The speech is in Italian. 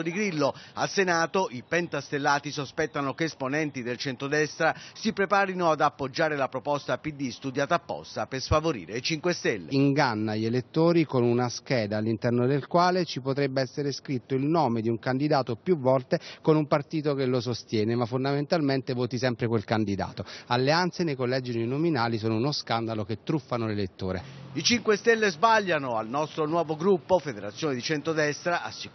di Grillo. Al Senato i pentastellati sospettano che esponenti del centrodestra si preparino ad appoggiare la proposta PD studiata apposta per sfavorire i 5 Stelle. Inganna gli elettori con una scheda all'interno del quale ci potrebbe essere scritto il nome di un candidato più volte con un partito che lo sostiene, ma fondamentalmente voti sempre quel candidato. Alleanze nei collegi uninominali sono uno scandalo che truffano l'elettore. I 5 Stelle sbagliano, al nostro nuovo gruppo Federazione di Centrodestra assicurano